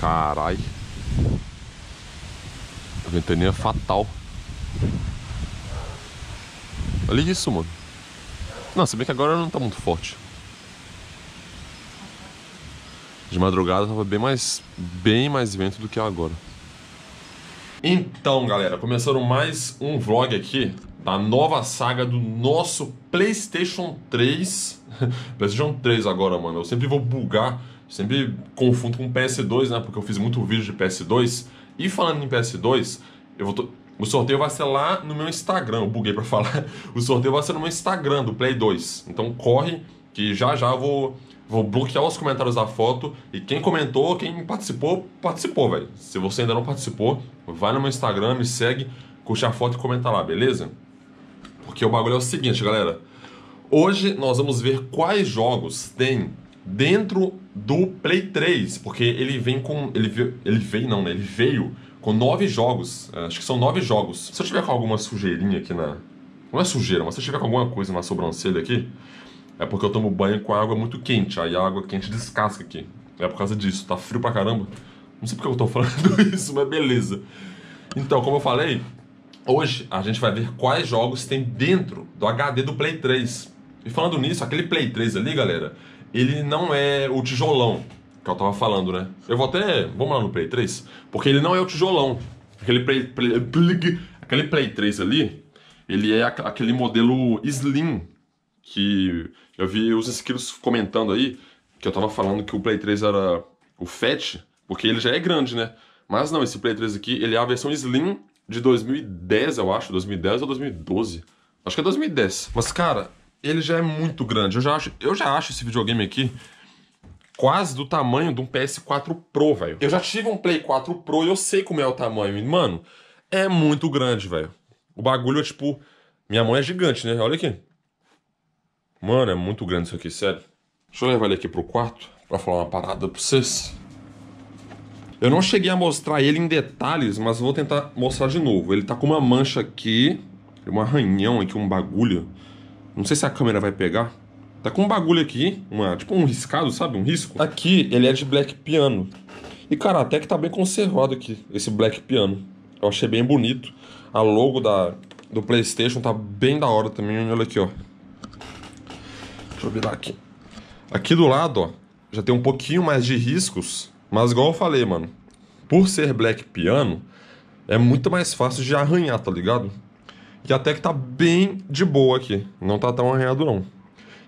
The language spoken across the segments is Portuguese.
Carai. A ventania fatal. Olha isso, mano. Não, se bem que agora não tá muito forte. De madrugada tava bem mais, bem mais vento do que agora. Então, galera, começando mais um vlog aqui da nova saga do nosso PlayStation 3. PlayStation 3 agora, mano. Eu sempre vou bugar Sempre confundo com PS2, né? Porque eu fiz muito vídeo de PS2. E falando em PS2, eu vou. To... O sorteio vai ser lá no meu Instagram. Eu buguei para falar. O sorteio vai ser no meu Instagram do Play 2. Então corre, que já já eu vou vou bloquear os comentários da foto e quem comentou, quem participou, participou, velho. Se você ainda não participou, vai no meu Instagram, me segue, curte a foto e comenta lá, beleza? Porque o bagulho é o seguinte, galera. Hoje nós vamos ver quais jogos tem dentro do Play 3, porque ele vem com. Ele veio, ele veio não, né? Ele veio com nove jogos. É, acho que são nove jogos. Se eu tiver com alguma sujeirinha aqui na. Não é sujeira, mas se eu tiver com alguma coisa na sobrancelha aqui, é porque eu tomo banho com água muito quente. Aí a água quente descasca aqui. É por causa disso, tá frio pra caramba. Não sei porque eu tô falando isso, mas beleza. Então, como eu falei, hoje a gente vai ver quais jogos tem dentro do HD do Play 3. E falando nisso, aquele Play 3 ali, galera, ele não é o tijolão que eu tava falando, né? Eu vou até. Vamos lá no Play 3, porque ele não é o tijolão. Aquele Play, play aquele play 3 ali, ele é aquele modelo slim que eu vi os inscritos comentando aí, que eu tava falando que o Play 3 era o Fat, porque ele já é grande, né? Mas não, esse Play 3 aqui, ele é a versão slim de 2010, eu acho, 2010 ou 2012. Acho que é 2010. Mas, cara, ele já é muito grande. Eu já acho, eu já acho esse videogame aqui quase do tamanho de um PS4 Pro, velho. Eu já tive um Play 4 Pro e eu sei como é o tamanho. mano, é muito grande, velho. O bagulho é tipo. Minha mão é gigante, né? Olha aqui. Mano, é muito grande isso aqui, sério. Deixa eu levar ele aqui pro quarto pra falar uma parada pra vocês. Eu não cheguei a mostrar ele em detalhes, mas vou tentar mostrar de novo. Ele tá com uma mancha aqui, um arranhão aqui, um bagulho. Não sei se a câmera vai pegar. Tá com um bagulho aqui, uma, tipo um riscado, sabe? Um risco. Aqui, ele é de black piano. E, cara, até que tá bem conservado aqui, esse black piano. Eu achei bem bonito. A logo da, do PlayStation tá bem da hora também. Olha aqui, ó. Deixa eu virar aqui. Aqui do lado, ó, já tem um pouquinho mais de riscos. Mas, igual eu falei, mano, por ser black piano, é muito mais fácil de arranhar, tá ligado? E até que tá bem de boa aqui. Não tá tão arranhado, não.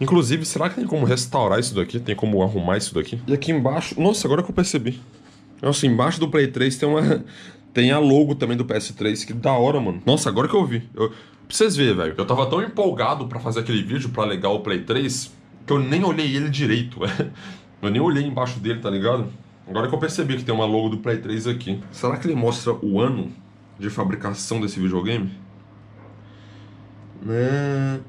Inclusive, será que tem como restaurar isso daqui? Tem como arrumar isso daqui? E aqui embaixo... Nossa, agora que eu percebi. Nossa, embaixo do Play 3 tem uma... Tem a logo também do PS3, que da hora, mano. Nossa, agora que eu vi. Eu... Pra vocês verem, velho. Eu tava tão empolgado para fazer aquele vídeo para legal o Play 3 que eu nem olhei ele direito, velho. Eu nem olhei embaixo dele, tá ligado? Agora que eu percebi que tem uma logo do Play 3 aqui. Será que ele mostra o ano de fabricação desse videogame? né?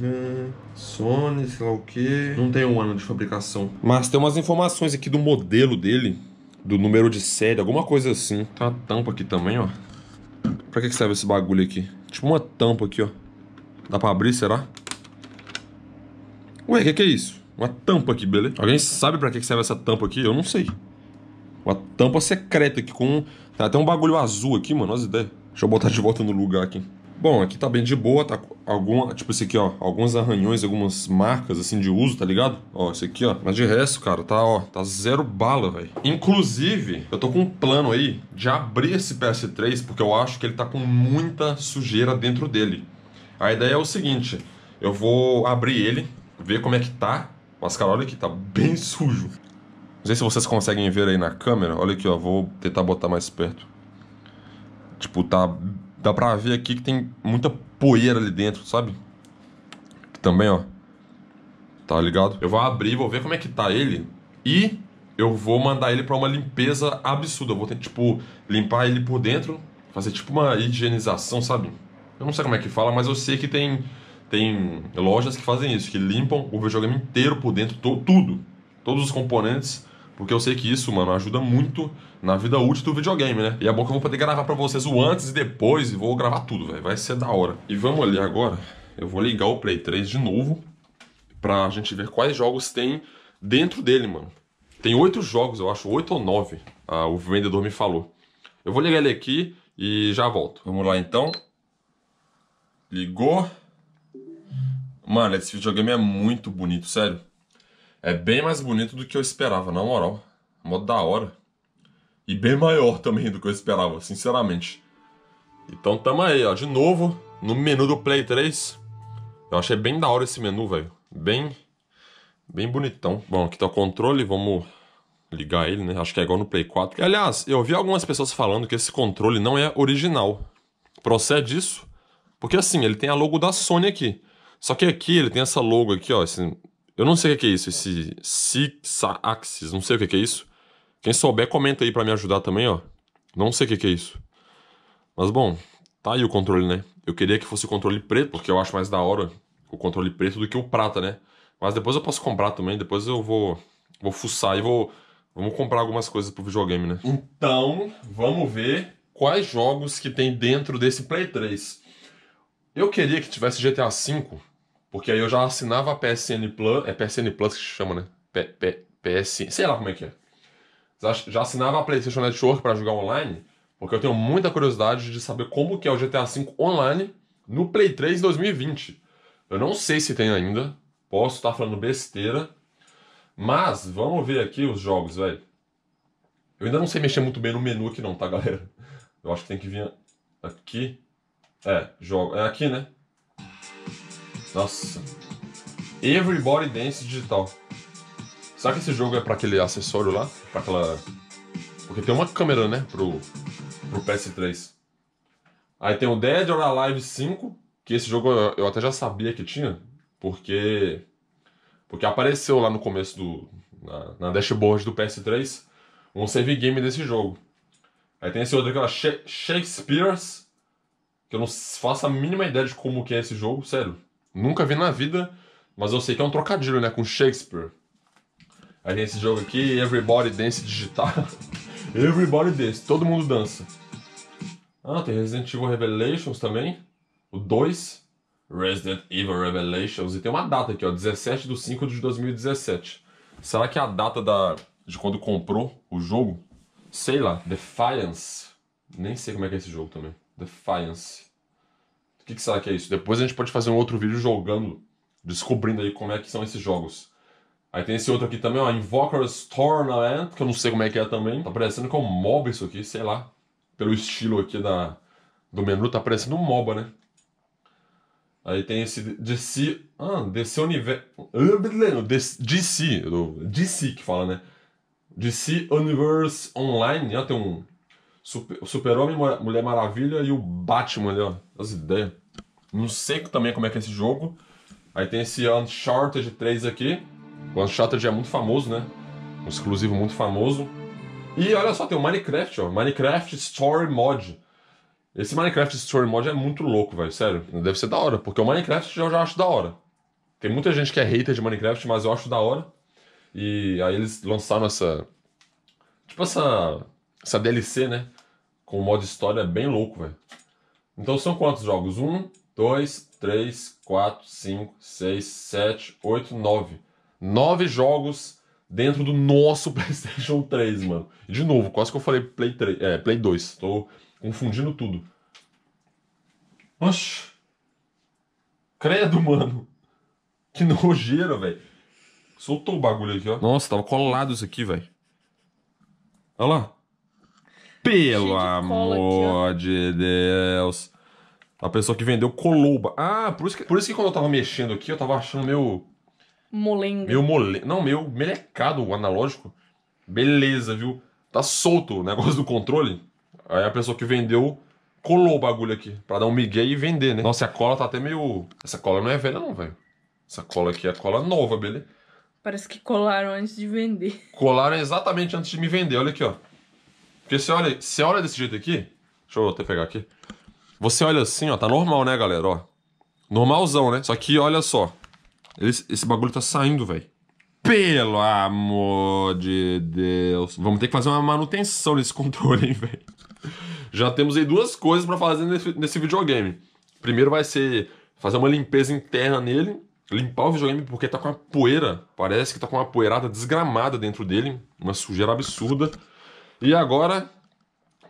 É, Sony, sei lá o que. Não tem um ano de fabricação. Mas tem umas informações aqui do modelo dele, do número de série, alguma coisa assim. Tem tá uma tampa aqui também, ó. Pra que, que serve esse bagulho aqui? Tipo uma tampa aqui, ó. Dá pra abrir, será? Ué, o que, que é isso? Uma tampa aqui, beleza? Alguém sabe pra que, que serve essa tampa aqui? Eu não sei. Uma tampa secreta aqui com. Tem até um bagulho azul aqui, mano. Olha as ideias. Deixa eu botar de volta no lugar aqui. Bom, aqui tá bem de boa, tá alguma, tipo esse aqui, ó, alguns arranhões, algumas marcas assim de uso, tá ligado? Ó, esse aqui, ó. Mas de resto, cara, tá, ó, tá zero bala, velho. Inclusive, eu tô com um plano aí de abrir esse PS3 porque eu acho que ele tá com muita sujeira dentro dele. A ideia é o seguinte, eu vou abrir ele, ver como é que tá. Mas cara, olha aqui, tá bem sujo. Não sei se vocês conseguem ver aí na câmera. Olha aqui, ó, vou tentar botar mais perto. Tipo, tá Dá pra ver aqui que tem muita poeira ali dentro, sabe? Aqui também, ó. Tá ligado? Eu vou abrir, vou ver como é que tá ele. E eu vou mandar ele pra uma limpeza absurda. Eu vou, tipo, limpar ele por dentro. Fazer, tipo, uma higienização, sabe? Eu não sei como é que fala, mas eu sei que tem, tem lojas que fazem isso. Que limpam o videogame inteiro por dentro. To, tudo. Todos os componentes porque eu sei que isso, mano, ajuda muito na vida útil do videogame, né? E é bom que eu vou poder gravar para vocês o antes e depois, e vou gravar tudo, velho. Vai ser da hora. E vamos ali agora. Eu vou ligar o Play 3 de novo pra gente ver quais jogos tem dentro dele, mano. Tem oito jogos, eu acho, oito ou nove. Ah, o vendedor me falou. Eu vou ligar ele aqui e já volto. Vamos lá então. Ligou. Mano, esse videogame é muito bonito, sério. É bem mais bonito do que eu esperava, na moral. Modo da hora. E bem maior também do que eu esperava, sinceramente. Então tamo aí, ó. De novo, no menu do Play 3. Eu achei bem da hora esse menu, velho. Bem. Bem bonitão. Bom, aqui tá o controle, vamos ligar ele, né? Acho que é igual no Play 4. E, aliás, eu vi algumas pessoas falando que esse controle não é original. Procede isso? Porque assim, ele tem a logo da Sony aqui. Só que aqui ele tem essa logo aqui, ó, esse eu não sei o que é isso, esse Six-Axis, não sei o que é isso. Quem souber, comenta aí para me ajudar também, ó. Não sei o que é isso. Mas bom, tá aí o controle, né? Eu queria que fosse o controle preto, porque eu acho mais da hora o controle preto do que o prata, né? Mas depois eu posso comprar também, depois eu vou, vou fuçar e vou... Vamos comprar algumas coisas pro videogame, né? Então, vamos ver quais jogos que tem dentro desse Play 3. Eu queria que tivesse GTA V, porque aí eu já assinava a PSN Plus, é PSN Plus que se chama, né? P, P, PSN, sei lá como é que é. Já, já assinava a PlayStation Network para jogar online, porque eu tenho muita curiosidade de saber como que é o GTA V online no Play 3 2020. Eu não sei se tem ainda, posso estar falando besteira, mas vamos ver aqui os jogos, velho. Eu ainda não sei mexer muito bem no menu aqui não, tá, galera? Eu acho que tem que vir aqui. É, jogo, é aqui, né? Nossa. Everybody Dance Digital. Será que esse jogo é para aquele acessório lá? Para aquela. Porque tem uma câmera, né? Pro, pro PS3. Aí tem o Dead or Alive 5, que esse jogo eu, eu até já sabia que tinha, porque. Porque apareceu lá no começo do. Na, na dashboard do PS3 um save game desse jogo. Aí tem esse outro aqui, ó, é Shakespeare's, que eu não faço a mínima ideia de como que é esse jogo, sério. Nunca vi na vida, mas eu sei que é um trocadilho, né? Com Shakespeare. Aí tem esse jogo aqui, Everybody Dance Digital. Everybody Dance, todo mundo dança. Ah, tem Resident Evil Revelations também. O 2. Resident Evil Revelations. E tem uma data aqui, ó. 17 de 5 de 2017. Será que é a data da... de quando comprou o jogo? Sei lá. Defiance. Nem sei como é que é esse jogo também. Defiance. O que, que será que é isso? Depois a gente pode fazer um outro vídeo jogando, descobrindo aí como é que são esses jogos. Aí tem esse outro aqui também, ó, Invoker's Tournament, que eu não sei como é que é também. Tá parecendo que é um MOB isso aqui, sei lá. Pelo estilo aqui da, do menu, tá parecendo um MOBA, né? Aí tem esse DC... Ah, DC Universe... DC, DC que fala, né? DC Universe Online, ó, tem um, Super, Super-Homem, Mulher Maravilha e o Batman ali, ó. As ideias. Não sei também como é que é esse jogo. Aí tem esse Uncharted 3 aqui. O Uncharted é muito famoso, né? Um exclusivo muito famoso. E olha só, tem o Minecraft, ó. Minecraft Story Mod. Esse Minecraft Story Mod é muito louco, velho. Sério. Deve ser da hora, porque o Minecraft eu já acho da hora. Tem muita gente que é hater de Minecraft, mas eu acho da hora. E aí eles lançaram essa. Tipo essa essa DLC, né? Com o modo história é bem louco, velho. Então são quantos jogos? Um, dois, três, quatro, cinco, seis, sete, oito, nove. Nove jogos dentro do nosso PlayStation 3, mano. De novo, quase que eu falei Play, 3, é, Play 2. Tô confundindo tudo. Oxi. Credo, mano. Que nojeira, velho. Soltou o bagulho aqui, ó. Nossa, tava colado isso aqui, velho. Olha lá. Pelo de amor aqui, de Deus. A pessoa que vendeu coluba. Ah, por isso, que, por isso que quando eu tava mexendo aqui, eu tava achando meu. Molenga. Meu mole... Não, meu melecado o analógico. Beleza, viu? Tá solto o negócio do controle. Aí a pessoa que vendeu colou o bagulho aqui. Pra dar um migué e vender, né? Nossa, a cola tá até meio. Essa cola não é velha, não, velho. Essa cola aqui é cola nova, beleza? Parece que colaram antes de vender. Colaram exatamente antes de me vender. Olha aqui, ó. Porque você olha, você olha desse jeito aqui. Deixa eu até pegar aqui. Você olha assim, ó. Tá normal, né, galera? Ó. Normalzão, né? Só que olha só. esse bagulho tá saindo, velho. Pelo amor de Deus. Vamos ter que fazer uma manutenção nesse controle, hein, velho. Já temos aí duas coisas para fazer nesse, nesse videogame. Primeiro vai ser fazer uma limpeza interna nele limpar o videogame porque tá com uma poeira. Parece que tá com uma poeirada desgramada dentro dele, uma sujeira absurda. E agora,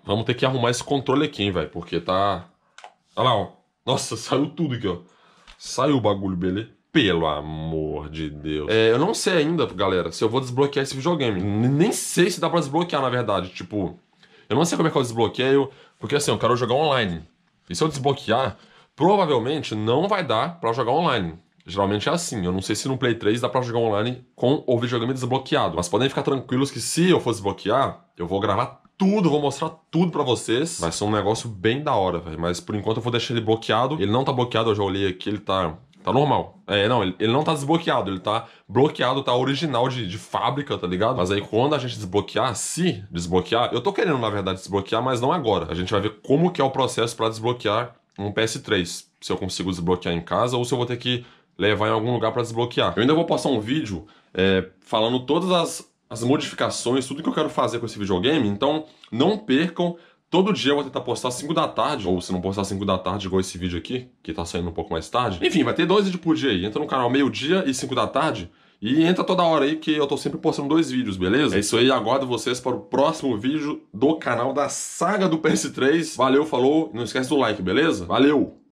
vamos ter que arrumar esse controle aqui, hein, velho. Porque tá... Olha tá lá, ó. Nossa, saiu tudo aqui, ó. Saiu o bagulho, beleza? Pelo amor de Deus. É, eu não sei ainda, galera, se eu vou desbloquear esse videogame. N nem sei se dá pra desbloquear, na verdade. Tipo, eu não sei como é que eu desbloqueio, porque assim, eu quero jogar online. E se eu desbloquear, provavelmente não vai dar pra jogar online. Geralmente é assim. Eu não sei se no Play 3 dá pra jogar online com o videogame desbloqueado. Mas podem ficar tranquilos que se eu for desbloquear, eu vou gravar tudo, vou mostrar tudo para vocês. Vai ser um negócio bem da hora, velho. Mas por enquanto eu vou deixar ele bloqueado. Ele não tá bloqueado, eu já olhei aqui, ele tá. Tá normal. É, não, ele, ele não tá desbloqueado, ele tá bloqueado, tá original de, de fábrica, tá ligado? Mas aí quando a gente desbloquear, se desbloquear, eu tô querendo, na verdade, desbloquear, mas não agora. A gente vai ver como que é o processo para desbloquear um PS3. Se eu consigo desbloquear em casa ou se eu vou ter que levar em algum lugar para desbloquear. Eu ainda vou postar um vídeo é, falando todas as, as modificações, tudo que eu quero fazer com esse videogame, então não percam. Todo dia eu vou tentar postar 5 da tarde, ou se não postar 5 da tarde, igual esse vídeo aqui, que tá saindo um pouco mais tarde. Enfim, vai ter dois vídeos por dia aí. Entra no canal meio-dia e 5 da tarde. E entra toda hora aí que eu tô sempre postando dois vídeos, beleza? É isso aí, aguardo vocês para o próximo vídeo do canal da saga do PS3. Valeu, falou, não esquece do like, beleza? Valeu!